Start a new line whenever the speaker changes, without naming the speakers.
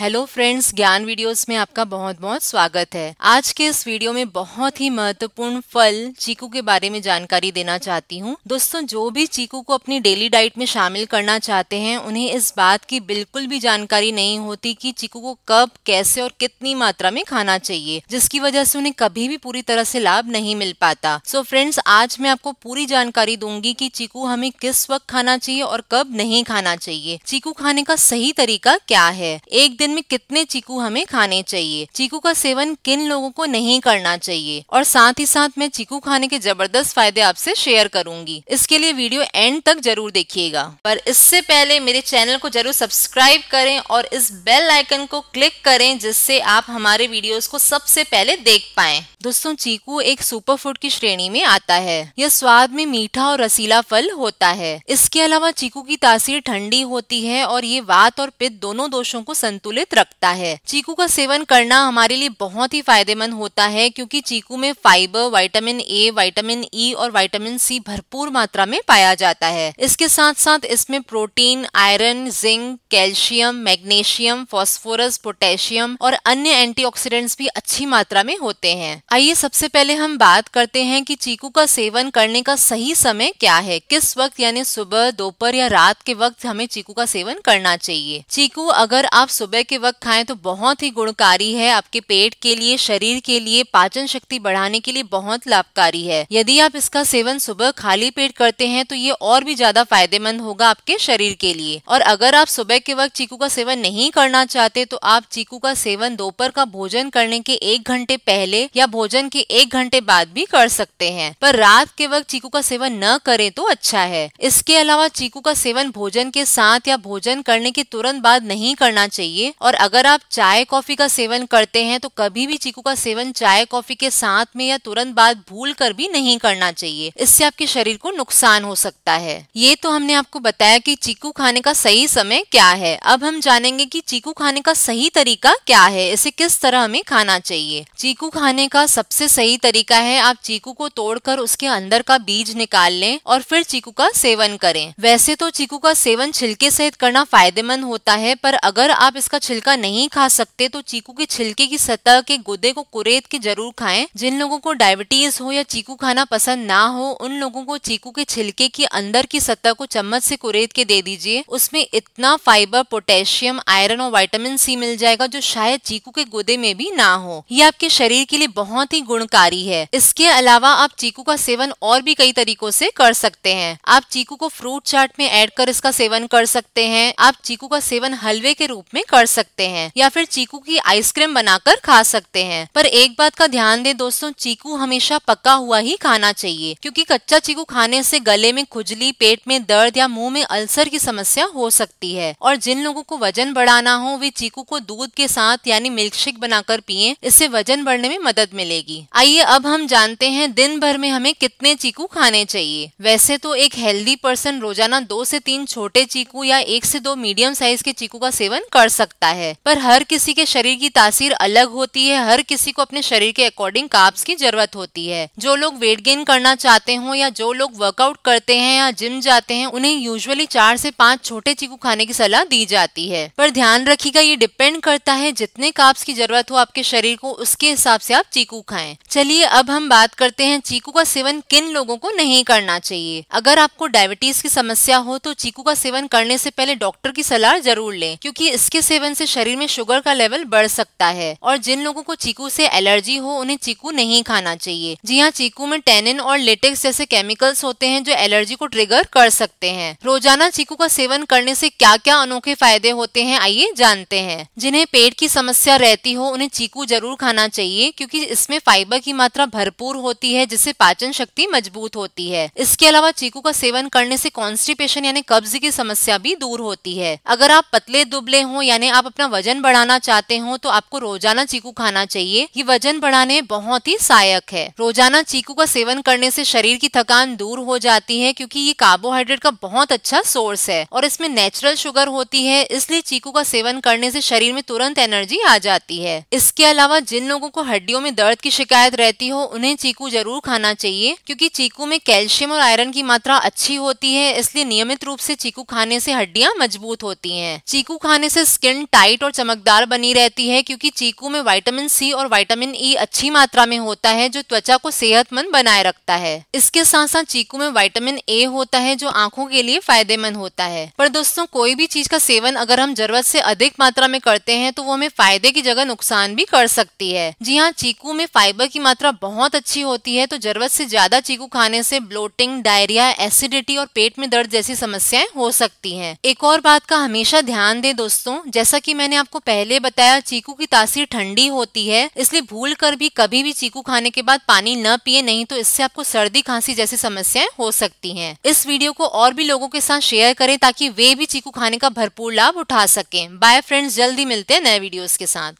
hello friends ज्ञान videos में आपका बहुत बहुत स्वागत है आज के इस वीडियो में बहुत ही महत्वपूर्ण फल चीकू के बारे में जानकारी देना चाहती हूँ दोस्तों जो भी चीकू को अपनी डेली डाइट में शामिल करना चाहते हैं उन्हें इस बात की बिल्कुल भी जानकारी नहीं होती कि चीकू को कब कैसे और कितनी मात्रा में खाना चाहिए जिसकी वजह से उन्हें कभी भी पूरी तरह से लाभ नहीं मिल पाता सो so फ्रेंड्स आज मैं आपको पूरी जानकारी दूंगी की चीकू हमें किस वक्त खाना चाहिए और कब नहीं खाना चाहिए चीकू खाने का सही तरीका क्या है एक दिन दिन में कितने चीकू हमें खाने चाहिए चीकू का सेवन किन लोगों को नहीं करना चाहिए और साथ ही साथ मैं चीकू खाने के जबरदस्त फायदे आपसे शेयर करूंगी इसके लिए वीडियो एंड तक जरूर देखिएगा पर इससे पहले मेरे चैनल को जरूर सब्सक्राइब करें और इस बेल आइकन को क्लिक करें जिससे आप हमारे वीडियोस को सबसे पहले देख पाए दोस्तों चीकू एक सुपर फूड की श्रेणी में आता है यह स्वाद में मीठा और रसीला फल होता है इसके अलावा चीकू की तासीर ठंडी होती है और ये वात और पित्त दोनों दोषों को संतुलित रखता है चीकू का सेवन करना हमारे लिए बहुत ही फायदेमंद होता है क्योंकि चीकू में fibre vitamin A vitamin E और वाइटामिन सी भरपूर मात्रा में पाया जाता है इसके साथ साथ इसमें protein iron zinc calcium magnesium phosphorus potassium और अन्य एंटीऑक्सीडेंट्स भी अच्छी मात्रा में होते हैं आइए सबसे पहले हम बात करते हैं कि चीकू का सेवन करने का सही समय क्या है किस वक्त यानी सुबह दोपहर या रात के वक्त हमें चीकू का सेवन करना चाहिए चीकू अगर आप सुबह के वक्त खाएं तो बहुत ही गुणकारी है आपके पेट के लिए शरीर के लिए पाचन शक्ति बढ़ाने के लिए बहुत लाभकारी है यदि आप इसका सेवन सुबह खाली पेट करते हैं तो ये और भी ज्यादा फायदेमंद होगा आपके शरीर के लिए और अगर आप सुबह के वक्त चीकू का सेवन नहीं करना चाहते तो आप चीकू का सेवन दोपहर का भोजन करने के एक घंटे पहले या भोजन के एक घंटे बाद भी कर सकते हैं पर रात के वक्त चीकू का सेवन न करें तो अच्छा है इसके अलावा चीकू का सेवन भोजन के साथ या भोजन करने के तुरंत बाद नहीं करना चाहिए और अगर आप चाय कॉफी का सेवन करते हैं तो कभी भी चीकू का सेवन चाय कॉफी के साथ में या तुरंत बाद भूल कर भी नहीं करना चाहिए इससे आपके शरीर को नुकसान हो सकता है ये तो हमने आपको बताया कि चीकू खाने का सही समय क्या है अब हम जानेंगे कि चीकू खाने का सही तरीका क्या है इसे किस तरह हमें खाना चाहिए चीकू खाने का सबसे सही तरीका है आप चीकू को तोड़कर उसके अंदर का बीज निकाल लें और फिर चीकू का सेवन करें वैसे तो चीकू का सेवन छिलके सहित करना फायदेमंद होता है पर अगर आप इसका छिलका नहीं खा सकते तो चीकू के छिलके की सतह के गुदे को कुरेद के जरूर खाएं जिन लोगों को डायबिटीज हो या चीकू खाना पसंद ना हो उन लोगों को चीकू के छिलके की अंदर की सतह को चम्मच से कुरेद के दे दीजिए उसमें इतना फाइबर पोटेशियम आयरन और वाइटामिन सी मिल जाएगा जो शायद चीकू के गुदे में भी ना हो ये आपके शरीर के लिए बहुत बहुत ही गुणकारी है इसके अलावा आप चीकू का सेवन और भी कई तरीकों से कर सकते हैं आप चीकू को फ्रूट चाट में ऐड कर इसका सेवन कर सकते हैं आप चीकू का सेवन हलवे के रूप में कर सकते हैं या फिर चीकू की आइसक्रीम बनाकर खा सकते हैं पर एक बात का ध्यान दें दोस्तों चीकू हमेशा पका हुआ ही खाना चाहिए क्योंकि कच्चा चीकू खाने से गले में खुजली पेट में दर्द या मुंह में अल्सर की समस्या हो सकती है और जिन लोगों को वजन बढ़ाना हो वे चीकू को दूध के साथ यानी मिल्कशेक बनाकर पिए इससे वजन बढ़ने में मदद मिले मिलेगी आइए अब हम जानते हैं दिन भर में हमें कितने चीकू खाने चाहिए वैसे तो एक हेल्दी पर्सन रोजाना दो से तीन छोटे चीकू या एक से दो मीडियम साइज के चीकू का सेवन कर सकता है पर हर किसी के शरीर की तासीर अलग होती है हर किसी को अपने शरीर के अकॉर्डिंग काप्स की जरूरत होती है जो लोग वेट गेन करना चाहते हो या जो लोग वर्कआउट करते हैं या जिम जाते हैं उन्हें यूजुअली चार से पांच छोटे चीकू खाने की सलाह दी जाती है पर ध्यान रखिएगा ये डिपेंड करता है जितने काप्स की जरूरत हो आपके शरीर को उसके हिसाब से आप चीकू चीकू खाएं चलिए अब हम बात करते हैं चीकू का सेवन किन लोगों को नहीं करना चाहिए अगर आपको डायबिटीज की समस्या हो तो चीकू का सेवन करने से पहले डॉक्टर की सलाह जरूर लें क्योंकि इसके सेवन से शरीर में शुगर का लेवल बढ़ सकता है और जिन लोगों को चीकू से एलर्जी हो उन्हें चीकू नहीं खाना चाहिए जी हाँ चीकू में टेनिन और लेटेक्स जैसे केमिकल्स होते हैं जो एलर्जी को ट्रिगर कर सकते हैं रोजाना चीकू का सेवन करने से क्या क्या अनोखे फायदे होते हैं आइए जानते हैं जिन्हें पेट की समस्या रहती हो उन्हें चीकू जरूर खाना चाहिए क्योंकि इस इसमें फाइबर की मात्रा भरपूर होती है जिससे पाचन शक्ति मजबूत होती है इसके अलावा चीकू का सेवन करने से कॉन्स्टिपेशन यानी कब्ज की समस्या भी दूर होती है अगर आप पतले दुबले हो यानी आप अपना वजन बढ़ाना चाहते हो तो आपको रोजाना चीकू खाना चाहिए ये वजन बढ़ाने बहुत ही सहायक है रोजाना चीकू का सेवन करने से शरीर की थकान दूर हो जाती है क्योंकि ये कार्बोहाइड्रेट का बहुत अच्छा सोर्स है और इसमें नेचुरल शुगर होती है इसलिए चीकू का सेवन करने से शरीर में तुरंत एनर्जी आ जाती है इसके अलावा जिन लोगों को हड्डियों में दर्द दर्द की शिकायत रहती हो उन्हें चीकू जरूर खाना चाहिए क्योंकि चीकू में कैल्शियम और आयरन की मात्रा अच्छी होती है इसलिए नियमित रूप से चीकू खाने से हड्डियां मजबूत होती हैं चीकू खाने से स्किन टाइट और चमकदार बनी रहती है क्योंकि चीकू में वाइटामिन सी और वाइटामिन ई e अच्छी मात्रा में होता है जो त्वचा को सेहतमंद बनाए रखता है इसके साथ साथ चीकू में वाइटामिन ए होता है जो आंखों के लिए फायदेमंद होता है पर दोस्तों कोई भी चीज का सेवन अगर हम जरूरत से अधिक मात्रा में करते हैं तो वो हमें फायदे की जगह नुकसान भी कर सकती है जी हाँ चीकू में फाइबर की मात्रा बहुत अच्छी होती है तो जरूरत से ज़्यादा चीकू खाने से ब्लोटिंग डायरिया एसिडिटी और पेट में दर्द जैसी समस्याएं हो सकती हैं एक और बात का हमेशा ध्यान दें दोस्तों जैसा कि मैंने आपको पहले बताया चीकू की तासीर ठंडी होती है इसलिए भूल कर भी कभी भी चीकू खाने के बाद पानी न पिए नहीं तो इससे आपको सर्दी खांसी जैसी समस्याएं हो सकती है इस वीडियो को और भी लोगों के साथ शेयर करें ताकि वे भी चीकू खाने का भरपूर लाभ उठा सके बाय फ्रेंड्स जल्दी मिलते हैं नए वीडियो के साथ